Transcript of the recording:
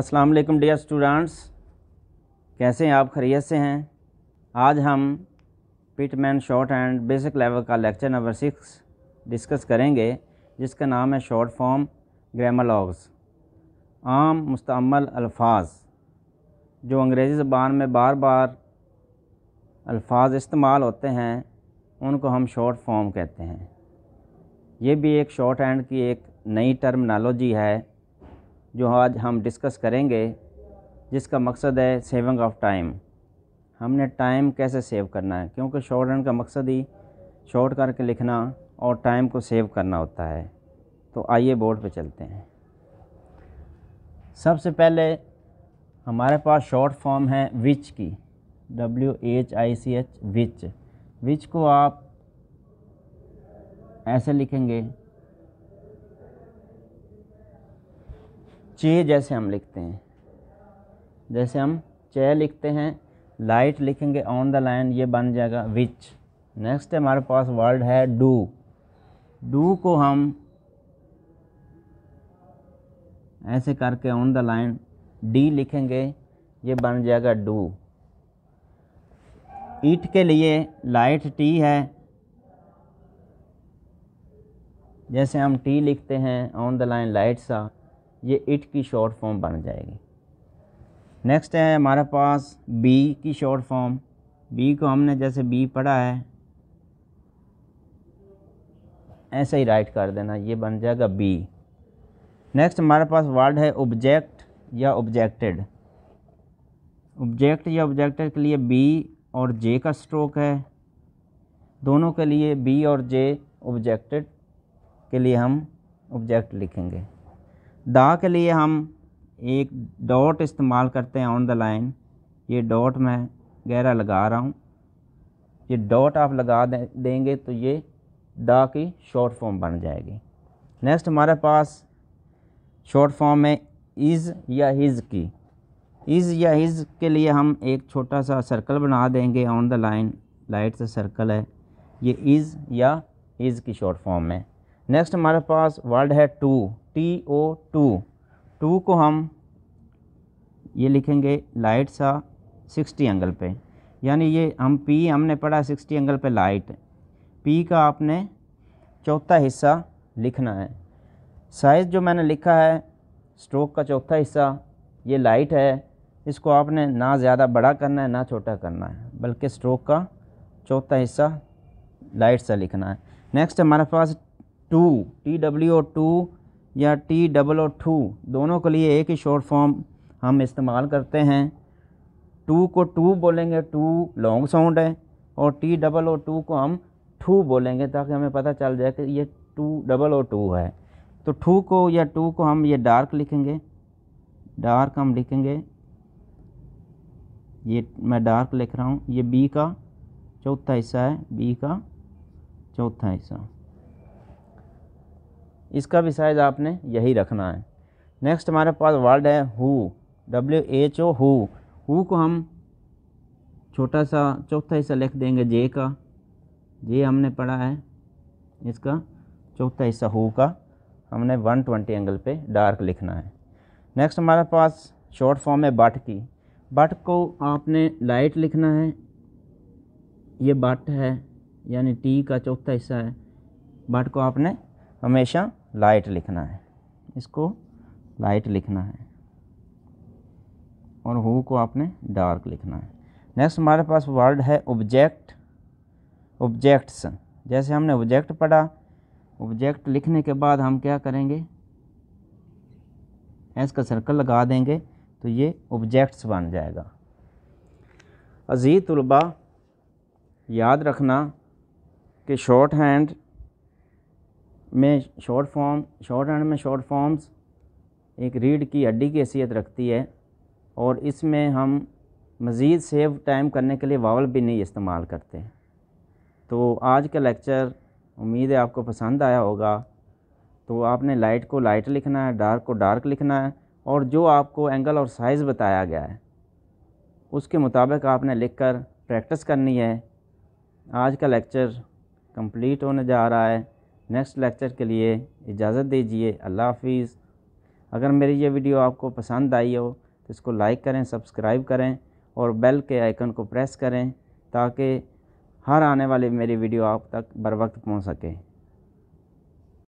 अस्सलाम वालेकुम dear students कैसे हैं आप खरीय से हैं आज हम Pitman short and basic level का लेक्चर नंबर सिक्स डिस्कस करेंगे जिसका नाम है शॉर्ट फॉर्म ग्रामर लॉग्स आम मुस्तमल अल्फाज जो अंग्रेज़ी ज़बान में बार बार अल्फाज इस्तेमाल होते हैं उनको हम शॉर्ट फॉर्म कहते हैं ये भी एक शॉर्ट हैंड की एक नई टर्मिनोलॉजी है जो आज हम डिस्कस करेंगे जिसका मकसद है सेविंग ऑफ टाइम हमने टाइम कैसे सेव करना है क्योंकि शॉर्ट रन का मकसद ही शॉर्ट करके लिखना और टाइम को सेव करना होता है तो आइए बोर्ड पे चलते हैं सबसे पहले हमारे पास शॉर्ट फॉर्म है विच की W H I C H which which को आप ऐसे लिखेंगे चे जैसे हम लिखते हैं जैसे हम चे लिखते हैं लाइट लिखेंगे ऑन द लाइन ये बन जाएगा विच नेक्स्ट हमारे पास वर्ड है डू डू को हम ऐसे करके ऑन द लाइन डी लिखेंगे ये बन जाएगा डू ईट के लिए लाइट टी है जैसे हम टी लिखते हैं ऑन द लाइन लाइट सा ये इट की शॉर्ट फॉर्म बन जाएगी नेक्स्ट है हमारे पास बी की शॉर्ट फॉर्म बी को हमने जैसे बी पढ़ा है ऐसे ही राइट कर देना ये बन जाएगा बी नेक्स्ट हमारे पास वर्ड है ऑब्जेक्ट या ऑब्जेक्टेड ऑब्जेक्ट या ऑब्जेक्टेड के लिए बी और जे का स्ट्रोक है दोनों के लिए बी और जे ऑब्जेक्टेड के लिए हम ऑब्जेक्ट लिखेंगे दा के लिए हम एक डॉट इस्तेमाल करते हैं ऑन द लाइन ये डॉट मैं गहरा लगा रहा हूँ ये डॉट आप लगा देंगे तो ये दा की शॉर्ट फॉर्म बन जाएगी नेक्स्ट हमारे पास शॉर्ट फॉर्म है इज़ या हिज़ की इज़ या हिज़ के लिए हम एक छोटा सा सर्कल बना देंगे ऑन द लाइन लाइट से सर्कल है ये इज़ या इज़ की शॉर्ट फॉर्म है नेक्स्ट हमारे पास वर्ड है to T O to to को हम ये लिखेंगे लाइट सा सिक्सटी एंगल पे यानी ये हम पी हमने पढ़ा सिक्सटी एंगल पे लाइट पी का आपने चौथा हिस्सा लिखना है साइज़ जो मैंने लिखा है स्ट्रोक का चौथा हिस्सा ये लाइट है इसको आपने ना ज़्यादा बड़ा करना है ना छोटा करना है बल्कि स्ट्रोक का चौथा हिस्सा लाइट सा लिखना है नेक्स्ट हमारे पास two T W O two या टी डबल ओ टू दोनों के लिए एक ही शॉर्ट फॉर्म हम इस्तेमाल करते हैं टू को टू बोलेंगे टू लॉन्ग साउंड है और टी डबल ओ टू को हम टू बोलेंगे ताकि हमें पता चल जाए कि ये टू डबल ओ टू है तो टू को या टू को हम ये डार्क लिखेंगे डार्क हम लिखेंगे ये मैं डार्क लिख रहा हूँ ये बी का चौथा हिस्सा है बी का चौथा हिस्सा इसका भी शायद आपने यही रखना है नेक्स्ट हमारे पास वर्ड है who W H O who who को हम छोटा सा चौथा हिस्सा लिख देंगे जे का जे हमने पढ़ा है इसका चौथा हिस्सा हु का हमने 120 एंगल पे डार्क लिखना है नेक्स्ट हमारे पास शॉर्ट फॉर्म है बट की बट को आपने लाइट लिखना है ये बट है यानी टी का चौथा हिस्सा है बट को आपने हमेशा लाइट लिखना है इसको लाइट लिखना है और हु को आपने डार्क लिखना है नेक्स्ट हमारे पास वर्ड है ऑब्जेक्ट ऑब्जेक्ट्स जैसे हमने ऑब्जेक्ट पढ़ा ऑब्जेक्ट लिखने के बाद हम क्या करेंगे इसका सर्कल लगा देंगे तो ये ऑब्जेक्ट्स बन जाएगा अजी तलबा याद रखना कि शॉर्ट हैंड में शॉर्ट फॉर्म शॉर्ट हैंड में शॉर्ट फॉर्म्स एक रीढ़ की हड्डी की हैसियत रखती है और इसमें हम मज़ीद सेव टाइम करने के लिए वावल भी नहीं इस्तेमाल करते तो आज का लेक्चर उम्मीद है आपको पसंद आया होगा तो आपने लाइट को लाइट लिखना है डार्क को डार्क लिखना है और जो आपको एंगल और साइज़ बताया गया है उसके मुताबिक आपने लिख कर प्रैक्टिस करनी है आज का लेक्चर कंप्लीट होने जा रहा है नेक्स्ट लेक्चर के लिए इजाज़त दीजिए अल्लाह हाफिज़ अगर मेरी ये वीडियो आपको पसंद आई हो तो इसको लाइक करें सब्सक्राइब करें और बेल के आइकन को प्रेस करें ताकि हर आने वाली मेरी वीडियो आप तक बर वक्त पहुँच सके